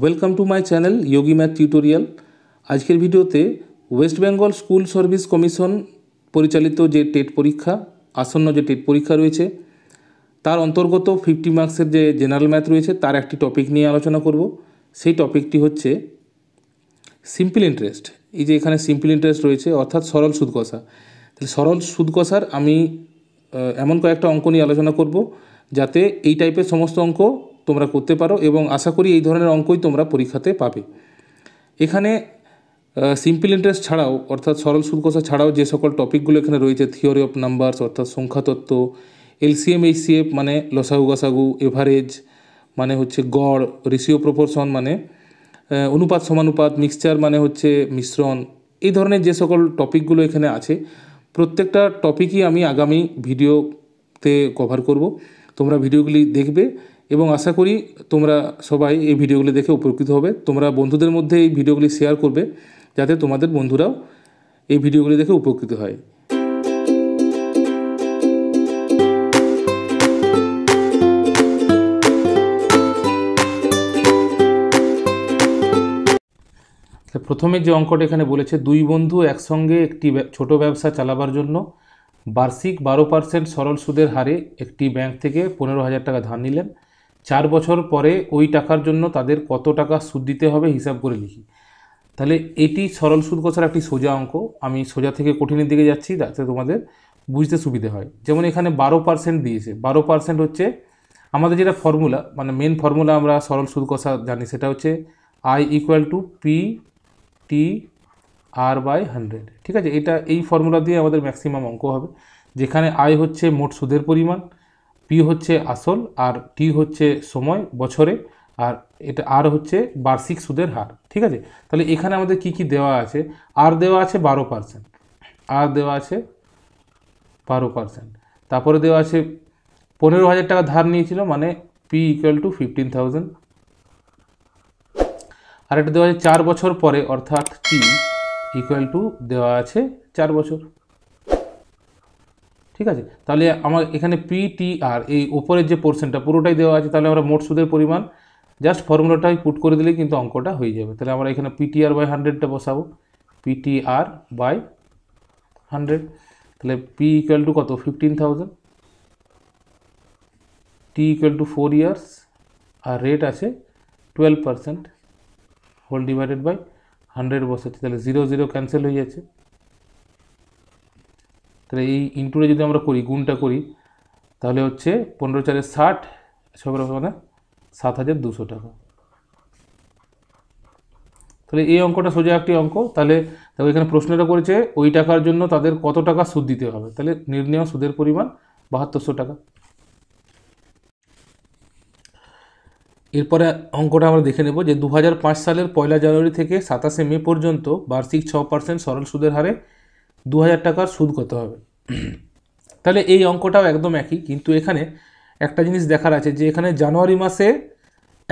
welcome to my channel Yogi math tutorial আজকের ভিডিওতে West Bengal school service commission পরিচালিত যে টেট পরীক্ষা আসন্ন যে টেট পরীক্ষা রয়েছে তার অন্তর্গত ফিফটি মার্কসের যে জেনারেল ম্যাথ রয়েছে তার একটি টপিক নিয়ে আলোচনা করব সেই টপিকটি হচ্ছে সিম্পল ইন্টারেস্ট এই যে এখানে সিম্পল ইন্টারেস্ট রয়েছে অর্থাৎ সরল সুদ কষা তাহলে সরল সুদ কষার আমি এমন কয়েকটা অঙ্ক নিয়ে আলোচনা করব যাতে এই টাইপের সমস্ত অঙ্ক তোমরা করতে পারো এবং আশা করি এই ধরনের অঙ্কই তোমরা পরীক্ষাতে পাবে এখানে সিম্পল ইন্টারেস্ট ছাড়াও অর্থাৎ সরল সুদকষা ছাড়াও যে সকল টপিকগুলো এখানে রয়েছে থিওরি অফ নাম্বারস অর্থাৎ সংখ্যাতত্ত্ব এলসিএম এইসিএফ মানে লসাগু গাসাগু এভারেজ মানে হচ্ছে গড় রিসিও প্রপোর্শন মানে অনুপাত সমানুপাত মিক্সচার মানে হচ্ছে মিশ্রণ এই ধরনের যে সকল টপিকগুলো এখানে আছে প্রত্যেকটা টপিকই আমি আগামী ভিডিওতে কভার করব তোমরা ভিডিওগুলি দেখবে এবং আশা করি তোমরা সবাই এই ভিডিওগুলি দেখে উপকৃত হবে তোমরা বন্ধুদের মধ্যে এই ভিডিওগুলি শেয়ার করবে যাতে তোমাদের বন্ধুরাও এই ভিডিওগুলি দেখে উপকৃত হয় আচ্ছা, প্রথমে যে অঙ্কটা এখানে বলেছে দুই বন্ধু একসঙ্গে একটি ছোট ব্যবসা চালাবার জন্য বার্ষিক বারো পার্সেন্ট সরল সুদের হারে একটি ব্যাংক থেকে পনেরো হাজার টাকা ধার নিলেন চার বছর পরে ওই টাকার জন্য তাদের কত টাকা সুদ দিতে হবে হিসাব করে লিখি তাহলে এটি সরল সুদ কষার একটি সোজা অঙ্ক আমি সোজা থেকে কঠিনের দিকে যাচ্ছি যাতে তোমাদের বুঝতে সুবিধে হয় যেমন এখানে বারো পার্সেন্ট দিয়েছে বারো পার্সেন্ট হচ্ছে আমাদের যেটা ফর্মুলা মানে মেন ফর্মুলা আমরা সরল সুদ কষা জানি সেটা হচ্ছে I equal to P T R by hundred ঠিক আছে এটা এই ফর্মুলা দিয়ে আমাদের ম্যাক্সিমাম অঙ্ক হবে যেখানে আয় হচ্ছে মোট সুদের পরিমাণ পি হচ্ছে আসল আর টি হচ্ছে সময় বছরে আর এটা আর হচ্ছে বার্ষিক সুদের হার ঠিক আছে তাহলে এখানে আমাদের কি কি দেওয়া আছে আর দেওয়া আছে বারো পার্সেন্ট আর দেওয়া আছে বারো পার্সেন্ট তারপরে দেওয়া আছে পনেরো হাজার টাকা ধার নিয়েছিল মানে P equal to fifteen thousand আর এটা দেওয়া আছে চার বছর পরে অর্থাৎ টি ইকুয়াল টু দেওয়া আছে চার বছর ঠিক আছে তাহলে আমার এখানে পি টি আর এই ওপরের যে পোর্শনটা পুরোটাই দেওয়া আছে তাহলে আমরা মোট সুদের পরিমাণ জাস্ট ফর্মুলাটাই পুট করে দিলেই কিন্তু অঙ্কটা হয়ে যাবে তাহলে আমরা এখানে পিটিআর বাই হান্ড্রেডটা বসাবো পিটিআর বাই হান্ড্রেড তাহলে পি ইকুয়াল টু কত fifteen thousand T equal to four years আর রেট আছে twelve percent whole divided by hundred বসাচ্ছি তাহলে জিরো জিরো ক্যান্সেল হয়ে যাচ্ছে তাহলে এই ইনটুটা যদি আমরা করি গুণটা করি তাহলে হচ্ছে পনেরো চারের ষাট সব মানে সাত হাজার দুশো টাকা তাহলে এই অঙ্কটা সোজা একটি অঙ্ক তাহলে দেখো এখানে প্রশ্নটা করেছে ওই টাকার জন্য তাদের কত টাকা সুদ দিতে হবে তাহলে নির্ণয় সুদের পরিমাণ বাহাত্তরশো টাকা এরপরে অঙ্কটা আমরা দেখে নেব যে দু সালের পয়লা জানুয়ারি থেকে সাতাশে মে পর্যন্ত বার্ষিক ছ পার্সেন্ট সরল সুদের হারে দু হাজার টাকার সুদ কত হবে তাহলে এই অঙ্কটাও একদম একই কিন্তু এখানে একটা জিনিস দেখার আছে যে এখানে জানুয়ারি মাসে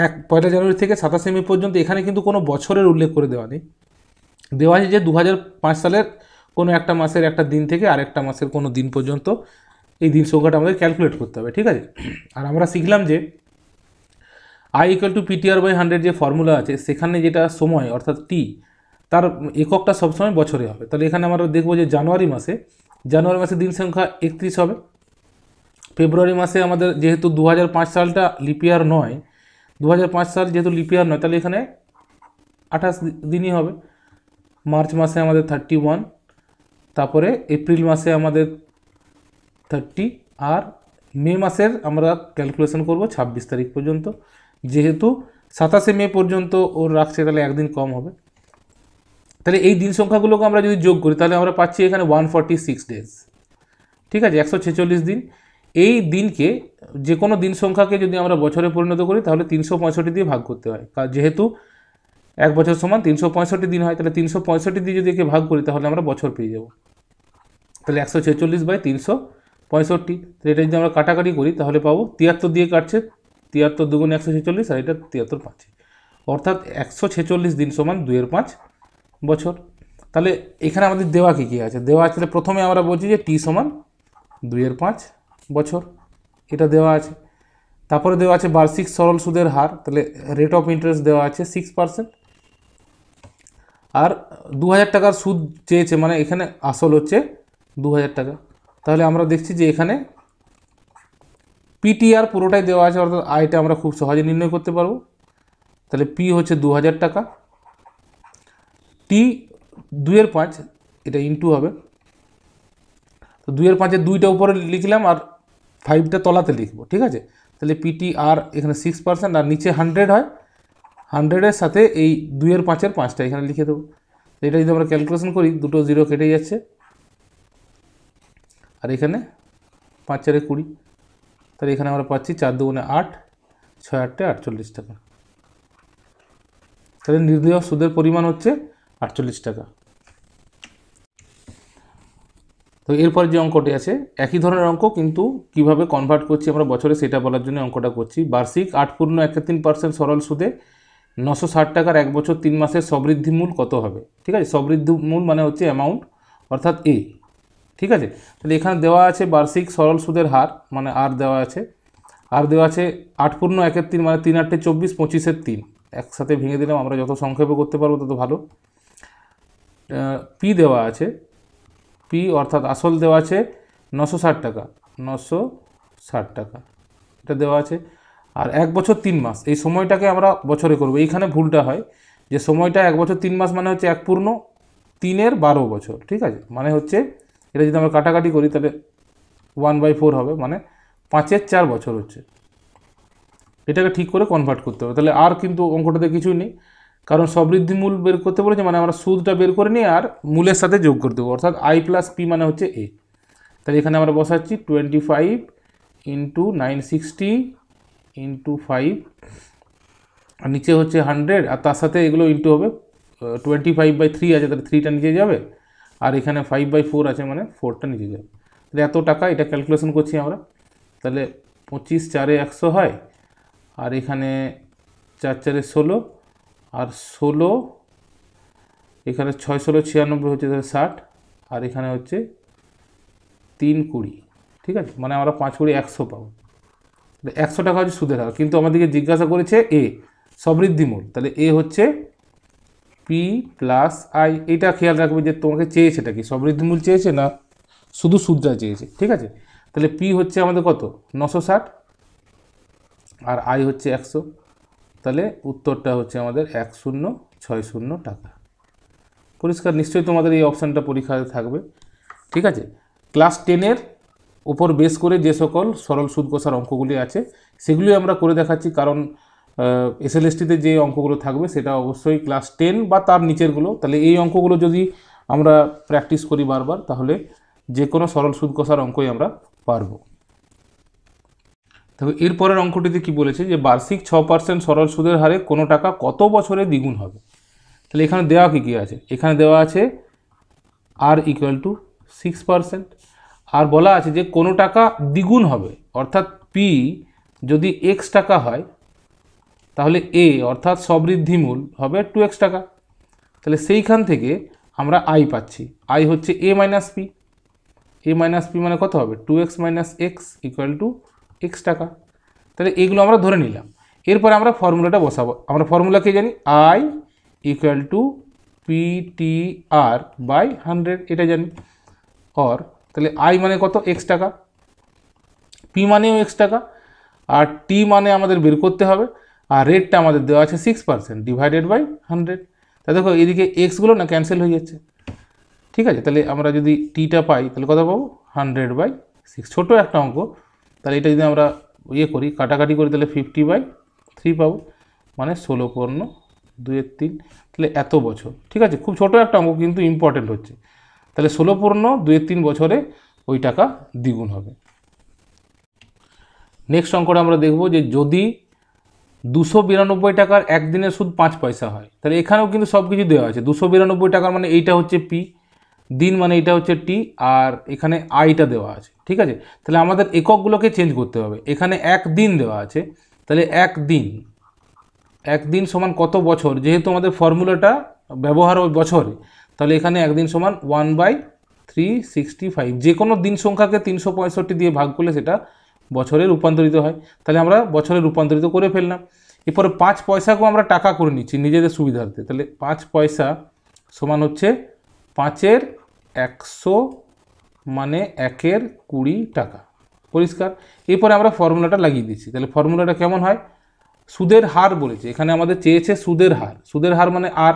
এক পয়লা জানুয়ারি থেকে সাতাশে মে পর্যন্ত এখানে কিন্তু কোনো বছরের উল্লেখ করে দেওয়া নেই দেওয়া আছে যে দু সালের কোনো একটা মাসের একটা দিন থেকে আরেকটা মাসের কোনো দিন পর্যন্ত এই দিন সংখ্যাটা আমাদের ক্যালকুলেট করতে হবে ঠিক আছে আর আমরা শিখলাম যে I equal to PTR by hundred যে ফর্মুলা আছে সেখানে যেটা সময় অর্থাৎ টি তার এককটা সবসময় বছরে হবে তাহলে এখানে আমরা দেখবো যে জানুয়ারি মাসে জানুয়ারি মাসে দিন সংখ্যা একত্রিশ হবে ফেব্রুয়ারি মাসে আমাদের যেহেতু দু সালটা লিপিয়ার নয় দু সাল যেহেতু লিপিয়ার নয় তাহলে এখানে আঠাশ দিনই হবে মার্চ মাসে আমাদের থার্টি ওয়ান তারপরে এপ্রিল মাসে আমাদের থার্টি আর মে মাসের আমরা ক্যালকুলেশন করব ২৬ তারিখ পর্যন্ত যেহেতু সাতাশে মে পর্যন্ত ওর রাখছে তাহলে একদিন কম হবে তাহলে এই দিন সংখ্যাগুলোকে আমরা যদি যোগ করি তাহলে আমরা পাচ্ছি এখানে ওয়ান সিক্স ডেজ ঠিক আছে একশো ছেচল্লিশ দিন এই দিনকে যে কোনো দিন সংখ্যাকে যদি আমরা বছরে পরিণত করি তাহলে তিনশো পঁয়ষট্টি দিয়ে ভাগ করতে হয় যেহেতু এক বছর সমান তিনশো পঁয়ষট্টি দিন হয় তাহলে তিনশো পঁয়ষট্টি দিয়ে যদি একে ভাগ করি তাহলে আমরা বছর পেয়ে যাব তাহলে একশো ছেচল্লিশ বাই তিনশো পঁয়ষট্টি তাহলে এটা যদি আমরা কাটাকাটি করি তাহলে পাবো তিয়াত্তর দিয়ে কাটছে তিয়াত্তর দুগুণ একশো ছেচল্লিশ আর এটা তিয়াত্তর পাঁচে অর্থাৎ একশো ছেচল্লিশ দিন সমান দুয়ের পাঁচ বছর তাহলে এখানে আমাদের দেওয়া কী কী আছে দেওয়া আছে তাহলে প্রথমে আমরা বলছি যে টি সমান দুইয়ের পাঁচ বছর এটা দেওয়া আছে তারপরে দেওয়া আছে বার্ষিক সরল সুদের হার তাহলে রেট অফ ইন্টারেস্ট দেওয়া আছে সিক্স পার্সেন্ট আর দু টাকার সুদ চেয়েছে মানে এখানে আসল হচ্ছে দু টাকা তাহলে আমরা দেখছি যে এখানে পিটিআর পুরোটাই দেওয়া আছে অর্থাৎ আয়টা আমরা খুব সহজে নির্ণয় করতে পারবো তাহলে পি হচ্ছে দু টাকা টি দুইয়ের পাঁচ এটা ইনটু হবে তো দুইয়ের পাঁচের দুইটা উপরে লিখলাম আর ফাইভটা তলাতে লিখবো ঠিক আছে তাহলে পিটি আর এখানে সিক্স পার্সেন্ট আর নিচে হান্ড্রেড হয় হান্ড্রেডের সাথে এই দুইয়ের পাঁচের পাঁচটা এখানে লিখে দেবো এটা যদি আমরা ক্যালকুলেশন করি দুটো জিরো কেটে যাচ্ছে আর এখানে পাঁচ চারে কুড়ি তাহলে এখানে আমরা পাচ্ছি চার দুগুণে আট ছয় আটটা আটচল্লিশ টাকা তাহলে নির্দেয় সুদের পরিমাণ হচ্ছে আটচল্লিশ টাকা তো এরপরে যে অঙ্কটি আছে একই ধরনের অঙ্ক কিন্তু কিভাবে কনভার্ট করছি আমরা বছরে সেটা বলার জন্য অঙ্কটা করছি বার্ষিক আট পূর্ণ এক তিন পার্সেন্ট সরল সুদে নশো ষাট টাকার এক বছর তিন মাসের সবৃদ্ধি মূল কত হবে ঠিক আছে সবৃদ্ধি মূল মানে হচ্ছে অ্যামাউন্ট অর্থাৎ এ ঠিক আছে তাহলে এখানে দেওয়া আছে বার্ষিক সরল সুদের হার মানে আর দেওয়া আছে আর দেওয়া আছে আট পূর্ণ একের তিন মানে তিন আটটে চব্বিশ পঁচিশের তিন একসাথে ভেঙে দিলাম আমরা যত সংক্ষেপে করতে পারবো তত ভালো পি দেওয়া আছে পি অর্থাৎ আসল দেওয়া আছে নশো ষাট টাকা নশো ষাট টাকা এটা দেওয়া আছে আর এক বছর তিন মাস এই সময়টাকে আমরা বছরে করব এইখানে ভুলটা হয় যে সময়টা এক বছর তিন মাস মানে হচ্ছে এক পূর্ণ তিনের বারো বছর ঠিক আছে মানে হচ্ছে এটা যদি আমরা কাটাকাটি করি তাহলে ওয়ান বাই ফোর হবে মানে পাঁচের চার বছর হচ্ছে এটাকে ঠিক করে কনভার্ট করতে হবে তাহলে আর কিন্তু অঙ্কটাতে কিছুই নেই কারণ সবৃদ্ধি মূল বের করতে বলেছে মানে আমরা সুদটা বের করে নিয়ে আর মূলের সাথে যোগ করে দেবো অর্থাৎ আই প্লাস পি মানে হচ্ছে এ তাহলে এখানে আমরা বসাচ্ছি twenty five into nine sixty into five আর নিচে হচ্ছে হান্ড্রেড আর তার সাথে এগুলো ইন্টু হবে টোয়েন্টি ফাইভ বাই থ্রি আছে তাহলে থ্রিটা নিচে যাবে আর এখানে ফাইভ বাই ফোর আছে মানে ফোরটা নিচে যাবে তাহলে এত টাকা এটা ক্যালকুলেশন করছি আমরা তাহলে পঁচিশ চারে একশো হয় আর এখানে চার চারে ষোলো আর ষোলো এখানে ছয় ষোলো ছিয়ানব্বই হচ্ছে তাহলে ষাট আর এখানে হচ্ছে তিন কুড়ি ঠিক আছে মানে আমরা পাঁচ কুড়ি একশো পাবো একশো টাকা হচ্ছে সুদের হার কিন্তু আমাদেরকে জিজ্ঞাসা করেছে এ সমৃদ্ধিমূল তাহলে এ হচ্ছে পি প্লাস আই এটা খেয়াল রাখবে যে তোমাকে চেয়েছে এটা কি সমৃদ্ধিমূল চেয়েছে না শুধু সুদটা চেয়েছে ঠিক আছে তাহলে পি হচ্ছে আমাদের কত নশো ষাট আর আই হচ্ছে একশো তাহলে উত্তরটা হচ্ছে আমাদের এক শূন্য ছয় শূন্য টাকা পরিষ্কার নিশ্চয়ই তোমাদের এই অপশানটা পরীক্ষায় থাকবে ঠিক আছে ক্লাস টেনের উপর বেস করে যে সকল সরল সুদ কষার অঙ্কগুলি আছে সেগুলি আমরা করে দেখাচ্ছি কারণ এসএলএসটিতে যে অঙ্কগুলো থাকবে সেটা অবশ্যই ক্লাস টেন বা তার নিচেরগুলো তাহলে এই অঙ্কগুলো যদি আমরা প্র্যাকটিস করি বারবার তাহলে যে কোনো সরল সুদ কষার অঙ্কই আমরা পারবো তবে এরপরের অঙ্কটিতে কি বলেছে যে বার্ষিক ছ পার্সেন্ট সরল সুদের হারে কোনো টাকা কত বছরে দ্বিগুণ হবে তাহলে এখানে দেওয়া কী কী আছে এখানে দেওয়া আছে R equal to six percent আর বলা আছে যে কোনো টাকা দ্বিগুণ হবে অর্থাৎ পি যদি এক্স টাকা হয় তাহলে এ অর্থাৎ সবৃদ্ধি মূল হবে টু এক্স টাকা তাহলে সেইখান থেকে আমরা আই পাচ্ছি আই হচ্ছে A minus P A minus P মানে কত হবে two x minus x equal to x টাকা তাহলে এইগুলো আমরা ধরে নিলাম এরপরে আমরা ফর্মুলাটা বসাবো আমরা ফর্মুলা কে জানি I equal to PTR by hundred এটা জানি অর তাহলে আই মানে কত এক্স টাকা পি মানেও এক্স টাকা আর টি মানে আমাদের বের করতে হবে আর রেটটা আমাদের দেওয়া আছে six percent divided by hundred তা দেখো এদিকে এক্সগুলো না ক্যান্সেল হয়ে যাচ্ছে ঠিক আছে তাহলে আমরা যদি টিটা পাই তাহলে কত পাবো হান্ড্রেড বাই সিক্স ছোটো একটা অঙ্ক তাহলে এটা যদি আমরা ইয়ে করি কাটাকাটি করি তাহলে ফিফটি বাই থ্রি পাবো মানে ষোলো কর্ণ দুয়ের তিন তাহলে এত বছর ঠিক আছে খুব ছোট একটা অঙ্ক কিন্তু ইম্পর্টেন্ট হচ্ছে তাহলে ষোলো পূর্ণ দুয়ের তিন বছরে ওই টাকা দ্বিগুণ হবে নেক্সট অঙ্কটা আমরা দেখব যে যদি দুশো বিরানব্বই টাকার একদিনের সুদ পাঁচ পয়সা হয় তাহলে এখানেও কিন্তু সব কিছু দেওয়া আছে দুশো বিরানব্বই টাকার মানে এইটা হচ্ছে পি দিন মানে এটা হচ্ছে টি আর এখানে আইটা দেওয়া আছে ঠিক আছে তাহলে আমাদের এককগুলোকে চেঞ্জ করতে হবে এখানে এক দিন দেওয়া আছে তাহলে এক দিন এক দিন সমান কত বছর যেহেতু আমাদের ফর্মুলাটা ব্যবহার হয় বছরে তাহলে এখানে একদিন সমান one by three sixty five যে কোনো দিন সংখ্যাকে তিনশো পঁয়ষট্টি দিয়ে ভাগ করলে সেটা বছরে রূপান্তরিত হয় তাহলে আমরা বছরে রূপান্তরিত করে ফেললাম এরপরে পাঁচ পয়সাকেও আমরা টাকা করে নিচ্ছি নিজেদের সুবিধার্থে তাহলে পাঁচ পয়সা সমান হচ্ছে পাঁচের একশো মানে একের কুড়ি টাকা পরিষ্কার এরপরে আমরা ফর্মুলাটা লাগিয়ে দিচ্ছি তাহলে ফর্মুলাটা কেমন হয় সুদের হার বলেছে এখানে আমাদের চেয়েছে সুদের হার সুদের হার মানে আর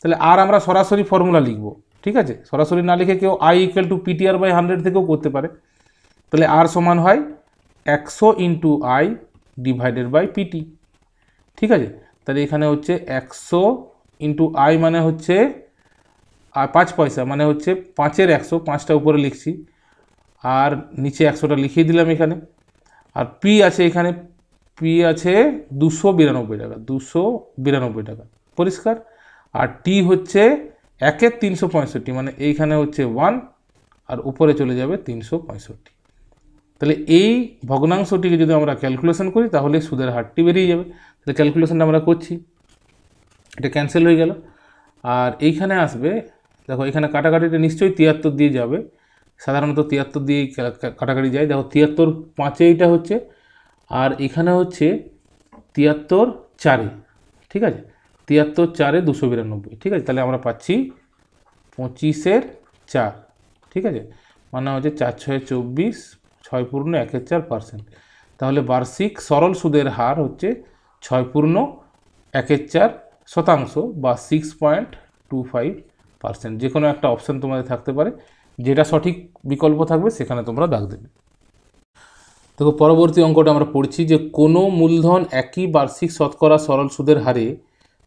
তাহলে আর আমরা সরাসরি ফর্মুলা লিখব ঠিক আছে সরাসরি না লিখে কেউ I equal to PTR by hundred থেকেও করতে পারে তাহলে আর সমান হয় একশো into I divided by P T ঠিক আছে তাহলে এখানে হচ্ছে একশো ইন্টু আই মানে হচ্ছে আর পাঁচ পয়সা মানে হচ্ছে পাঁচের একশো পাঁচটা উপরে লিখছি আর নিচে একশোটা লিখিয়ে দিলাম এখানে আর পি আছে এখানে পি আছে দুশো বিরানব্বই টাকা দুশো বিরানব্বই টাকা পরিষ্কার আর টি হচ্ছে একের তিনশো পঁয়ষট্টি মানে এইখানে হচ্ছে ওয়ান আর উপরে চলে যাবে তিনশো পঁয়ষট্টি তাহলে এই ভগ্নাংশটিকে যদি আমরা ক্যালকুলেশন করি তাহলে সুদের হারটি বেরিয়ে যাবে তাহলে ক্যালকুলেশনটা আমরা করছি এটা ক্যান্সেল হয়ে গেল আর এইখানে আসবে দেখো এখানে কাটাকাটিটা নিশ্চয়ই তিয়াত্তর দিয়ে যাবে সাধারণত তিয়াত্তর দিয়েই কাটাকাটি যায় দেখো তিয়াত্তর পাঁচে এইটা হচ্ছে আর এখানে হচ্ছে তিয়াত্তর চারে ঠিক আছে তিয়াত্তর চারে দুশো বিরানব্বই ঠিক আছে তাহলে আমরা পাচ্ছি পঁচিশের চার ঠিক আছে মানে হচ্ছে চার ছয় চব্বিশ ছয় পূর্ণ একের চার পার্সেন্ট তাহলে বার্ষিক সরল সুদের হার হচ্ছে ছয় পূর্ণ একের চার শতাংশ বা six point two five percent যে কোনো একটা অপশান তোমাদের থাকতে পারে যেটা সঠিক বিকল্প থাকবে সেখানে তোমরা দাগ দেবে দেখো পরবর্তী অঙ্কটা আমরা পড়ছি যে কোনো মূলধন একই বার্ষিক শতকরা সরল সুদের হারে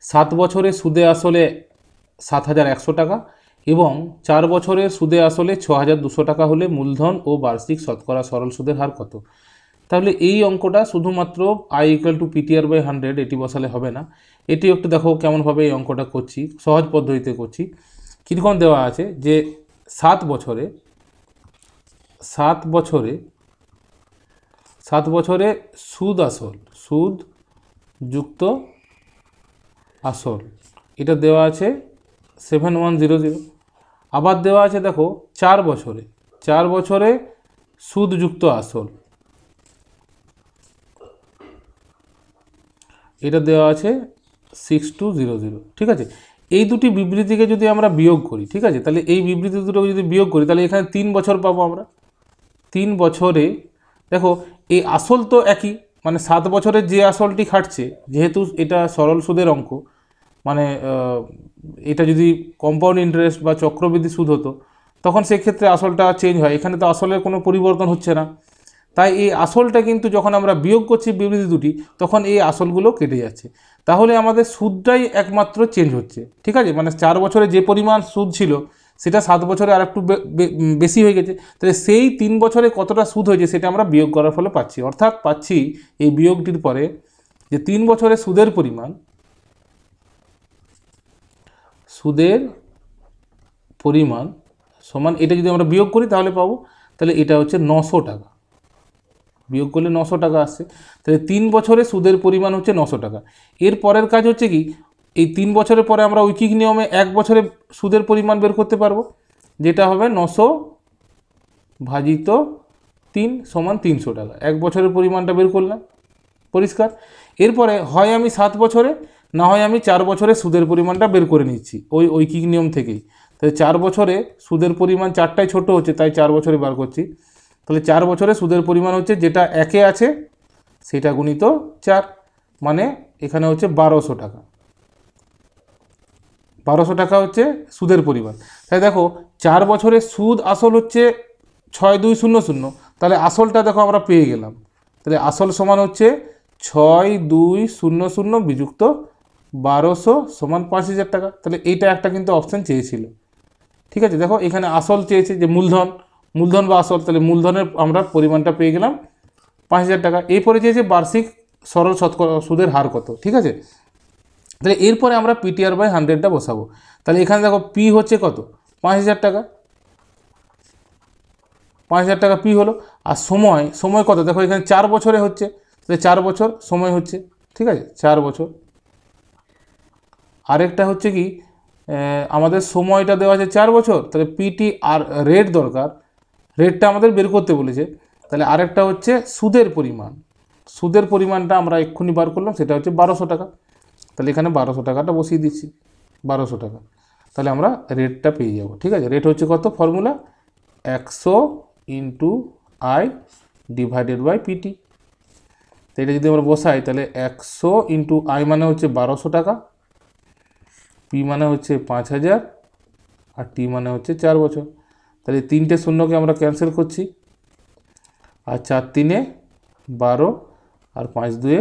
সাত বছরে সুদে আসলে সাত হাজার একশো টাকা এবং চার বছরের সুদে আসলে ছ হাজার দুশো টাকা হলে মূলধন ও বার্ষিক শতকরা সরল সুদের হার কত তাহলে এই অঙ্কটা শুধুমাত্র I equal to PTR by hundred এটি বসালে হবে না এটি একটু দেখো কেমনভাবে এই অঙ্কটা করছি সহজ পদ্ধতিতে করছি কীরকম দেওয়া আছে যে সাত বছরে সাত বছরে সাত বছরে সুদ আসল সুদ যুক্ত আসল এটা দেওয়া আছে সেভেন ওয়ান জিরো জিরো আবার দেওয়া আছে দেখো চার বছরে চার বছরে সুদ যুক্ত আসল এটা দেওয়া আছে সিক্স টু জিরো জিরো ঠিক আছে এই দুটি বিবৃতিকে যদি আমরা বিয়োগ করি ঠিক আছে তাহলে এই বিবৃতি দুটোকে যদি বিয়োগ করি তাহলে এখানে তিন বছর পাবো আমরা তিন বছরে দেখো এই আসল তো একই মানে সাত বছরে যে আসলটি খাটছে যেহেতু এটা সরল সুদের অঙ্ক মানে এটা যদি কম্পাউন্ড ইন্টারেস্ট বা চক্রবৃদ্ধি সুদ হতো তখন সেক্ষেত্রে আসলটা চেঞ্জ হয় এখানে তো আসলের কোনো পরিবর্তন হচ্ছে না তাই এই আসলটা কিন্তু যখন আমরা বিয়োগ করছি বিবৃতি দুটি তখন এই আসলগুলো কেটে যাচ্ছে তাহলে আমাদের সুদটাই একমাত্র চেঞ্জ হচ্ছে ঠিক আছে মানে চার বছরে যে পরিমাণ সুদ ছিল সেটা সাত বছরে আর একটু বেশি হয়ে গেছে তাহলে সেই তিন বছরে কতটা সুদ হয়েছে সেটা আমরা বিয়োগ করার ফলে পাচ্ছি অর্থাৎ পাচ্ছি এই বিয়োগটির পরে যে তিন বছরে সুদের পরিমাণ সুদের পরিমাণ সমান এটা যদি আমরা বিয়োগ করি তাহলে পাবো তাহলে এটা হচ্ছে নশো টাকা বিয়োগ করলে নশো টাকা আসছে তাহলে তিন বছরে সুদের পরিমাণ হচ্ছে নশো টাকা এর পরের কাজ হচ্ছে কি এই তিন বছরের পরে আমরা ঐকিক নিয়মে এক বছরে সুদের পরিমাণ বের করতে পারবো যেটা হবে নশো ভাজিত তিন সমান তিনশো টাকা এক বছরের পরিমাণটা বের করলাম পরিষ্কার এরপরে হয় আমি সাত বছরে না হয় আমি চার বছরে সুদের পরিমাণটা বের করে নিচ্ছি ওই ঐকিক নিয়ম থেকেই তাই চার বছরে সুদের পরিমাণ চারটায় ছোট হচ্ছে তাই চার বছরে বার করছি তাহলে চার বছরে সুদের পরিমাণ হচ্ছে যেটা একে আছে সেটা গুণিত চার মানে এখানে হচ্ছে বারোশো টাকা বারোশো টাকা হচ্ছে সুদের পরিমাণ তাই দেখো চার বছরে সুদ আসল হচ্ছে ছয় দুই শূন্য শূন্য তাহলে আসলটা দেখো আমরা পেয়ে গেলাম তাহলে আসল সমান হচ্ছে ছয় দুই শূন্য শূন্য বিযুক্ত বারোশো সমান পাঁচ হাজার টাকা তাহলে এইটা একটা কিন্তু অপশান চেয়েছিল ঠিক আছে দেখো এখানে আসল চেয়েছে যে মূলধন মূলধন বা আসল তাহলে মূলধনের আমরা পরিমাণটা পেয়ে গেলাম পাঁচ হাজার টাকা এরপরে যে বার্ষিক সরল সুদের হার কত ঠিক আছে তাহলে এরপরে আমরা পিটিআর বাই হান্ড্রেডটা বসাবো তাহলে এখানে দেখো পি হচ্ছে কত পাঁচ হাজার টাকা পাঁচ হাজার টাকা পি হলো আর সময় সময় কত দেখো এখানে চার বছরে হচ্ছে তাহলে চার বছর সময় হচ্ছে ঠিক আছে চার বছর আরেকটা হচ্ছে কি আমাদের সময়টা দেওয়া আছে চার বছর তাহলে পিটি আর রেট দরকার রেটটা আমাদের বের করতে বলেছে তাহলে আরেকটা হচ্ছে সুদের পরিমাণ সুদের পরিমাণটা আমরা এক্ষুনি বার করলাম সেটা হচ্ছে বারোশো টাকা তাহলে এখানে বারোশো টাকাটা বসিয়ে দিচ্ছি বারোশো টাকা তাহলে আমরা রেটটা পেয়ে যাব ঠিক আছে রেট হচ্ছে কত ফর্মুলা একশো into I divided by P T তো এটা যদি আমরা বসাই তাহলে একশো ইন্টু আই মানে হচ্ছে বারোশো টাকা পি মানে হচ্ছে পাঁচ হাজার আর টি মানে হচ্ছে চার বছর তাহলে তিনটে শূন্যকে আমরা ক্যান্সেল করছি আর চার তিনে বারো আর পাঁচ দুয়ে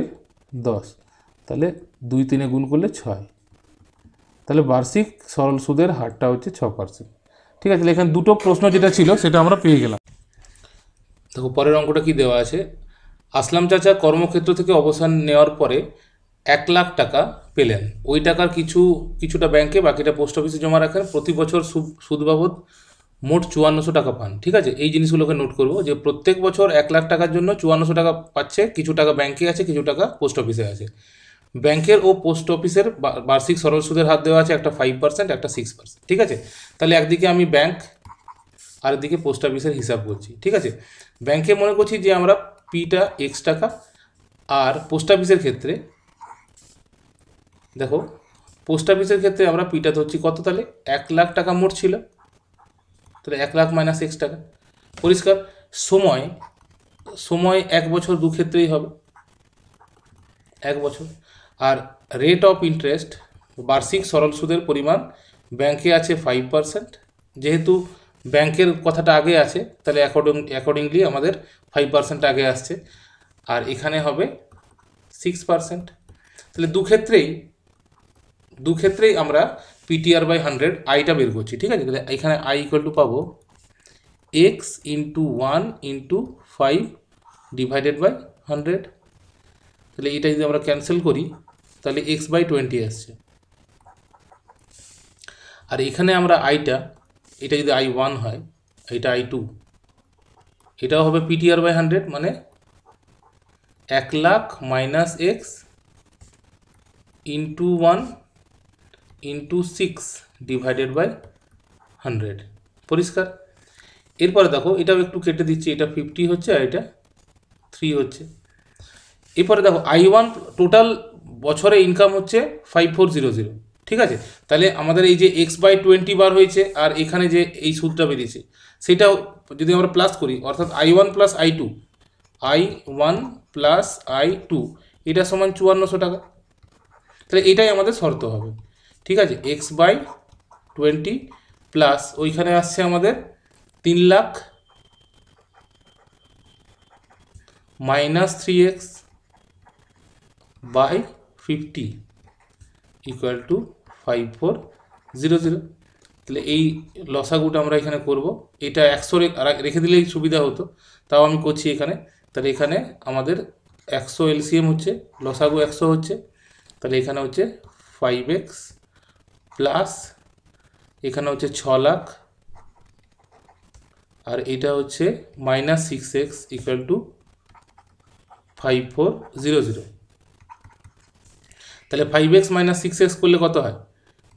দশ তাহলে দুই তিনে গুণ করলে ছয় তাহলে বার্ষিক সরল সুদের হারটা হচ্ছে ছ পার্সেন্ট ঠিক আছে এখানে দুটো প্রশ্ন যেটা ছিল সেটা আমরা পেয়ে গেলাম দেখো পরের অঙ্কটা কি দেওয়া আছে আসলাম চাচা কর্মক্ষেত্র থেকে অবসান নেওয়ার পরে এক লাখ টাকা পেলেন ওই টাকার কিছু কিছুটা ব্যাংকে বাকিটা পোস্ট অফিসে জমা রাখেন প্রতি বছর সুদ বাবদ মোট চুয়ান্নশো টাকা পান ঠিক আছে এই জিনিসগুলোকে নোট করবো যে প্রত্যেক বছর এক লাখ টাকার জন্য চুয়ান্নশো টাকা পাচ্ছে কিছু টাকা ব্যাংকে আছে কিছু টাকা পোস্ট অফিসে আছে ব্যাংকের ও পোস্ট অফিসের বার্ষিক সরল সুদের হাত দেওয়া আছে একটা ফাইভ পার্সেন্ট একটা সিক্স পার্সেন্ট ঠিক আছে তাহলে একদিকে আমি ব্যাংক আর দিকে পোস্ট অফিসের হিসাব করছি ঠিক আছে ব্যাংকে মনে করছি যে আমরা পিটা এক্স টাকা আর পোস্ট অফিসের ক্ষেত্রে দেখো পোস্ট অফিসের ক্ষেত্রে আমরা পিটা ধরছি কত তাহলে এক লাখ টাকা মোট ছিল তাহলে এক লাখ মাইনাস এক্স টাকা পরিষ্কার সময় সময় এক বছর দু ক্ষেত্রেই হবে এক বছর আর রেট অফ ইন্টারেস্ট বার্ষিক সরল সুদের পরিমাণ ব্যাংকে আছে ফাইভ পার্সেন্ট যেহেতু ব্যাংকের কথাটা আগে আছে তাহলে অ্যাকর্ডিং অ্যাকর্ডিংলি আমাদের ফাইভ পার্সেন্ট আগে আসছে আর এখানে হবে সিক্স পার্সেন্ট তাহলে দু ক্ষেত্রেই দু ক্ষেত্রেই আমরা পিটিআর বাই হান্ড্রেড আইটা বের করছি ঠিক আছে তাহলে এখানে আই ইকুয়াল টু পাবো X into one into five divided by hundred তাহলে এটা যদি আমরা ক্যান্সেল করি তাহলে এক্স বাই টোয়েন্টি আসছে আর এখানে আমরা আইটা এটা যদি আই ওয়ান হয় এটা আই টু এটাও হবে পিটিআর বাই হান্ড্রেড মানে এক lakh minus X into one into six divided by hundred পরিষ্কার এরপরে দেখো এটাও একটু কেটে দিচ্ছি এটা ফিফটি হচ্ছে আর এটা থ্রি হচ্ছে এরপরে দেখো আই ওয়ান টোটাল বছরে ইনকাম হচ্ছে ফাইভ ফোর জিরো জিরো ঠিক আছে তাহলে আমাদের এই যে এক্স বাই টোয়েন্টি বার হয়েছে আর এখানে যে এই সুদটা বেরিয়েছে সেটাও যদি আমরা প্লাস করি অর্থাৎ I one plus I two I one plus I two এটা সমান চুয়ান্নশো টাকা তাহলে এটাই আমাদের শর্ত হবে ঠিক আছে এক্স বাই টোয়েন্টি প্লাস ওইখানে আসছে আমাদের তিন lakh minus three X by fifty equal to five four zero zero তাহলে এই লসাগুটা আমরা এখানে করব এটা একশো রেখে দিলেই সুবিধা হতো তাও আমি করছি এখানে তাহলে এখানে আমাদের একশো এলসিএম হচ্ছে লসাগু একশো হচ্ছে তাহলে এখানে হচ্ছে ফাইভ এক্স প্লাস এখানে হচ্ছে ছ লাখ আর এটা হচ্ছে minus six X equal to five four zero zero তাহলে five X minus six X করলে কত হয়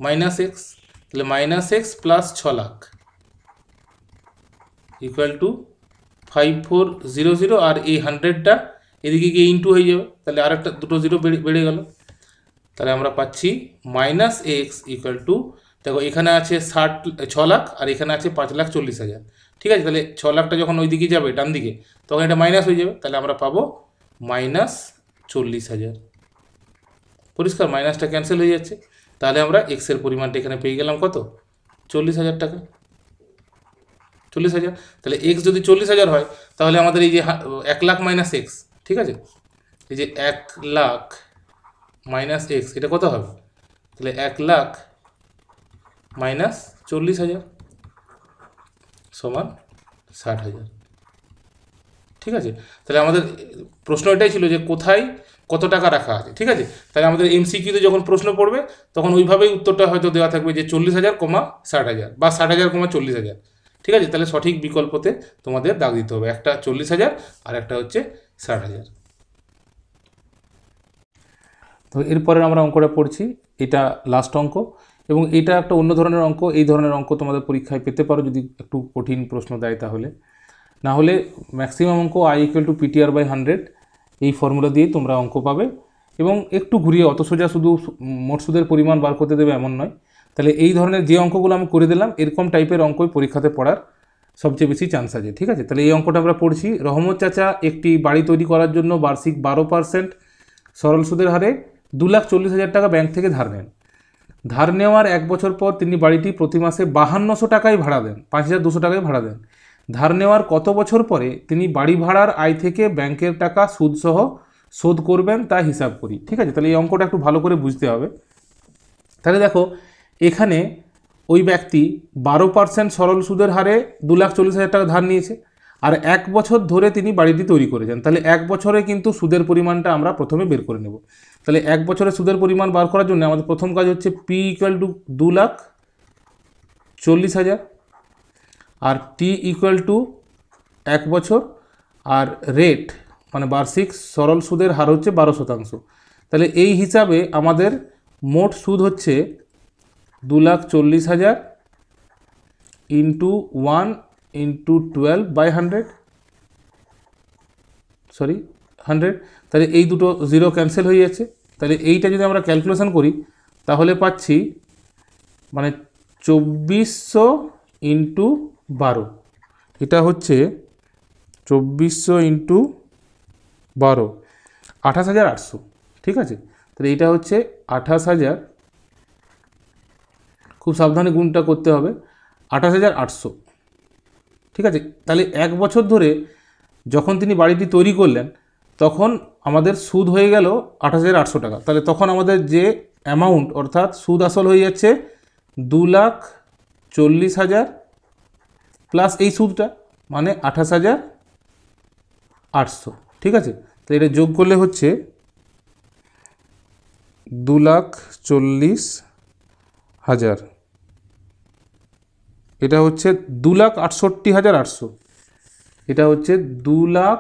মাইনাস এক্স তাহলে মাইনাস এক্স প্লাস ছ lakh equal to five four zero zero আর এই হান্ড্রেডটা এদিকে গিয়ে ইনটু হয়ে যাবে তাহলে আরেকটা দুটো জিরো বেড়ে বেড়ে গেল তাহলে আমরা পাচ্ছি মাইনাস এক্স ইকুয়াল টু দেখো এখানে আছে ষাট ছ লাখ আর এখানে আছে পাঁচ লাখ চল্লিশ হাজার ঠিক আছে তাহলে ছ লাখটা যখন ওই দিকে যাবে ডান দিকে তখন এটা মাইনাস হয়ে যাবে তাহলে আমরা পাবো মাইনাস চল্লিশ হাজার পরিষ্কার মাইনাসটা ক্যান্সেল হয়ে যাচ্ছে তাহলে আমরা এক্সের পরিমাণটা এখানে পেয়ে গেলাম কত চল্লিশ হাজার টাকা চল্লিশ হাজার তাহলে এক্স যদি চল্লিশ হাজার হয় তাহলে আমাদের এই যে এক লাখ মাইনাস এক্স ঠিক আছে এই যে এক লাখ মাইনাস এক্স এটা কত হবে তাহলে এক লাখ মাইনাস চল্লিশ হাজার সমান ষাট হাজার ঠিক আছে তাহলে আমাদের প্রশ্ন এটাই ছিল যে কোথায় কত টাকা রাখা আছে ঠিক আছে তাহলে আমাদের এমসিকিউতে যখন প্রশ্ন পড়বে তখন ওইভাবেই উত্তরটা হয়তো দেওয়া থাকবে যে চল্লিশ হাজার কমা ষাট হাজার বা ষাট হাজার কমা চল্লিশ হাজার ঠিক আছে তাহলে সঠিক বিকল্পতে তোমাদের দাগ দিতে হবে একটা চল্লিশ হাজার আর একটা হচ্ছে ষাট হাজার তো এরপরে আমরা অঙ্কটা পড়ছি এটা লাস্ট অঙ্ক এবং এটা একটা অন্য ধরনের অঙ্ক এই ধরনের অঙ্ক তোমাদের পরীক্ষায় পেতে পারো যদি একটু কঠিন প্রশ্ন দেয় তাহলে না হলে ম্যাক্সিমাম অঙ্ক I equal to PTR by hundred এই ফর্মুলা দিয়ে তোমরা অঙ্ক পাবে এবং একটু ঘুরিয়ে অত সোজা শুধু মোট সুদের পরিমাণ বার করতে দেবে এমন নয় তাহলে এই ধরনের যে অঙ্কগুলো আমি করে দিলাম এরকম টাইপের অঙ্কই পরীক্ষাতে পড়ার সবচেয়ে বেশি চান্স আছে ঠিক আছে তাহলে এই অঙ্কটা আমরা পড়ছি রহমত চাচা একটি বাড়ি তৈরি করার জন্য বার্ষিক বারো পার্সেন্ট সরল সুদের হারে দু লাখ চল্লিশ হাজার টাকা ব্যাংক থেকে ধার নেন ধার নেওয়ার এক বছর পর তিনি বাড়িটি প্রতি মাসে বাহান্নশো টাকায় ভাড়া দেন পাঁচ হাজার দুশো টাকায় ভাড়া দেন ধার নেওয়ার কত বছর পরে তিনি বাড়ি ভাড়ার আয় থেকে ব্যাংকের টাকা সুদসহ শোধ করবেন তা হিসাব করি ঠিক আছে তাহলে এই অঙ্কটা একটু ভালো করে বুঝতে হবে তাহলে দেখো এখানে ওই ব্যক্তি বারো পার্সেন্ট সরল সুদের হারে দু লাখ চল্লিশ হাজার টাকা ধার নিয়েছে আর এক বছর ধরে তিনি বাড়িটি তৈরি করে যান তাহলে এক বছরে কিন্তু সুদের পরিমাণটা আমরা প্রথমে বের করে নেব তাহলে এক বছরে সুদের পরিমাণ বার করার জন্য আমাদের প্রথম কাজ হচ্ছে পি ইকুয়াল টু দু লাখ চল্লিশ হাজার আর টি ইকুয়াল টু এক বছর আর রেট মানে বার্ষিক সরল সুদের হার হচ্ছে বারো শতাংশ তাহলে এই হিসাবে আমাদের মোট সুদ হচ্ছে দু লাখ চল্লিশ হাজার into one into twelve by hundred sorry hundred তাহলে এই দুটো জিরো ক্যান্সেল হয়ে যাচ্ছে তাহলে এইটা যদি আমরা ক্যালকুলেশন করি তাহলে পাচ্ছি মানে চব্বিশশো ইন্টু বারো এটা হচ্ছে চব্বিশশো ইন্টু বারো আঠাশ হাজার আটশো ঠিক আছে তাহলে এটা হচ্ছে আঠাশ হাজার খুব সাবধানে গুণটা করতে হবে আঠাশ হাজার আটশো ঠিক আছে তাহলে এক বছর ধরে যখন তিনি বাড়িটি তৈরি করলেন তখন আমাদের সুদ হয়ে গেল আট হাজার আটশো টাকা তাহলে তখন আমাদের যে অ্যামাউন্ট অর্থাৎ সুদ আসল হয়ে যাচ্ছে দু লাখ চল্লিশ হাজার প্লাস এই সুদটা মানে আঠাশ হাজার আটশো ঠিক আছে তো এটা যোগ করলে হচ্ছে দু লাখ চল্লিশ হাজার এটা হচ্ছে দু লাখ আটষট্টি হাজার আটশো এটা হচ্ছে দু লাখ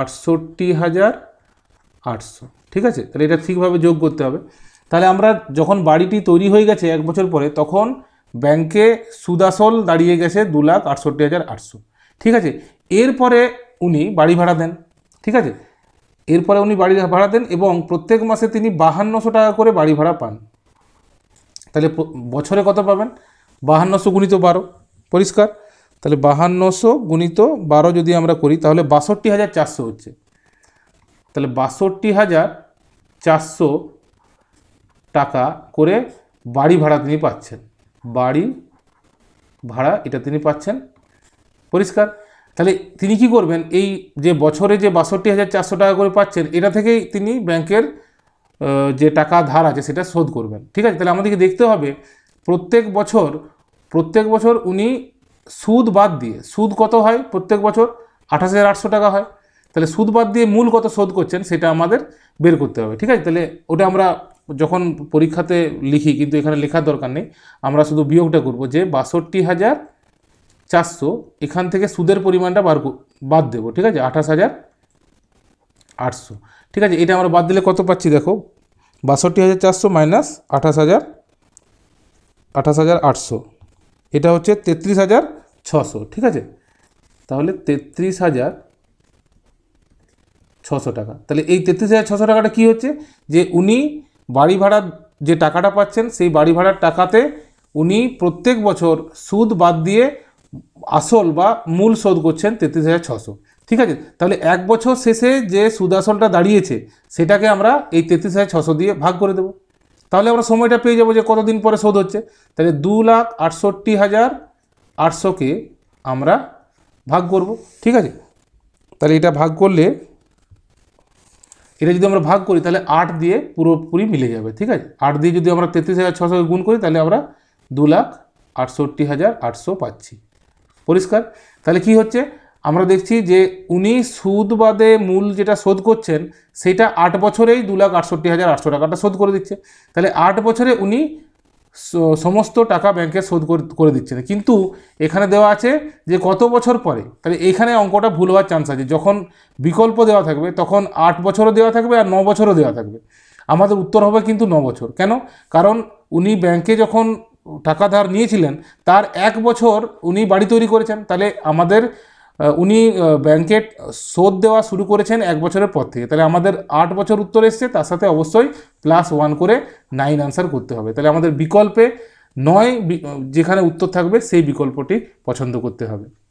আটষট্টি হাজার আটশো ঠিক আছে তাহলে এটা ঠিকভাবে যোগ করতে হবে তাহলে আমরা যখন বাড়িটি তৈরি হয়ে গেছে এক বছর পরে তখন ব্যাংকে সুদাসল দাঁড়িয়ে গেছে দু লাখ আটষট্টি হাজার আটশো ঠিক আছে এরপরে উনি বাড়ি ভাড়া দেন ঠিক আছে এরপরে উনি বাড়ি ভাড়া দেন এবং প্রত্যেক মাসে তিনি বাহান্নশো টাকা করে বাড়ি ভাড়া পান তাহলে বছরে কত পাবেন বাহান্নশো গুণিত বারো পরিষ্কার তাহলে বাহান্নশো গুণিত বারো যদি আমরা করি তাহলে বাষট্টি হাজার চারশো হচ্ছে তাহলে বাষট্টি হাজার চারশো টাকা করে বাড়ি ভাড়া তিনি পাচ্ছেন বাড়ি ভাড়া এটা তিনি পাচ্ছেন পরিষ্কার তাহলে তিনি কি করবেন এই যে বছরে যে বাষট্টি হাজার চারশো টাকা করে পাচ্ছেন এটা থেকেই তিনি ব্যাংকের যে টাকা ধার আছে সেটা শোধ করবেন ঠিক আছে তাহলে আমাদেরকে দেখতে হবে প্রত্যেক বছর প্রত্যেক বছর উনি সুদ বাদ দিয়ে সুদ কত হয় প্রত্যেক বছর আঠাশ হাজার আটশো টাকা হয় তাহলে সুদ বাদ দিয়ে মূল কত শোধ করছেন সেটা আমাদের বের করতে হবে ঠিক আছে তাহলে ওটা আমরা যখন পরীক্ষাতে লিখি কিন্তু এখানে লেখার দরকার নেই আমরা শুধু বিয়োগটা করব যে বাষট্টি হাজার চারশো এখান থেকে সুদের পরিমাণটা বার বাদ দেবো ঠিক আছে আঠাশ হাজার আটশো ঠিক আছে এটা আমরা বাদ দিলে কত পাচ্ছি দেখো বাষট্টি হাজার চারশো মাইনাস আঠাশ হাজার আঠাশ হাজার আটশো এটা হচ্ছে তেত্রিশ হাজার ছশো ঠিক আছে তাহলে তেত্রিশ হাজার ছশো টাকা তাহলে এই তেত্রিশ হাজার ছশো টাকাটা কী হচ্ছে যে উনি বাড়ি ভাড়ার যে টাকাটা পাচ্ছেন সেই বাড়ি ভাড়ার টাকাতে উনি প্রত্যেক বছর সুদ বাদ দিয়ে আসল বা মূল শোধ করছেন তেত্রিশ হাজার ছশো ঠিক আছে তাহলে এক বছর শেষে যে সুদ আসলটা দাঁড়িয়েছে সেটাকে আমরা এই তেত্রিশ হাজার ছশো দিয়ে ভাগ করে দেবো তাহলে আমরা সময়টা পেয়ে যাবো যে কতদিন পরে শোধ হচ্ছে তাহলে দু লাখ আটষট্টি হাজার আটশোকে আমরা ভাগ করব ঠিক আছে তাহলে এটা ভাগ করলে এটা যদি আমরা ভাগ করি তাহলে আট দিয়ে পুরোপুরি মিলে যাবে ঠিক আছে আট দিয়ে যদি আমরা তেত্রিশ হাজার ছশোকে গুণ করি তাহলে আমরা দু লাখ আটষট্টি হাজার আটশো পাচ্ছি পরিষ্কার তাহলে কি হচ্ছে আমরা দেখছি যে উনি সুদ বাদে মূল যেটা শোধ করছেন সেটা আট বছরেই দু লাখ আটষট্টি হাজার আটশো টাকাটা শোধ করে দিচ্ছে তাহলে আট বছরে উনি সমস্ত টাকা ব্যাংকে শোধ করে দিচ্ছেন কিন্তু এখানে দেওয়া আছে যে কত বছর পরে তাহলে এখানে অঙ্কটা ভুল হওয়ার চান্স আছে যখন বিকল্প দেওয়া থাকবে তখন আট বছরও দেওয়া থাকবে আর ন বছরও দেওয়া থাকবে আমাদের উত্তর হবে কিন্তু ন বছর কেন কারণ উনি ব্যাংকে যখন টাকা ধার নিয়েছিলেন তার এক বছর উনি বাড়ি তৈরি করেছেন তাহলে আমাদের উনি ব্যাংকে শোধ দেওয়া শুরু করেছেন এক বছরের পর থেকে তাহলে আমাদের আট বছর উত্তর এসছে তার সাথে অবশ্যই প্লাস ওয়ান করে নাইন আনসার করতে হবে তাহলে আমাদের বিকল্পে নয় যেখানে উত্তর থাকবে সেই বিকল্পটি পছন্দ করতে হবে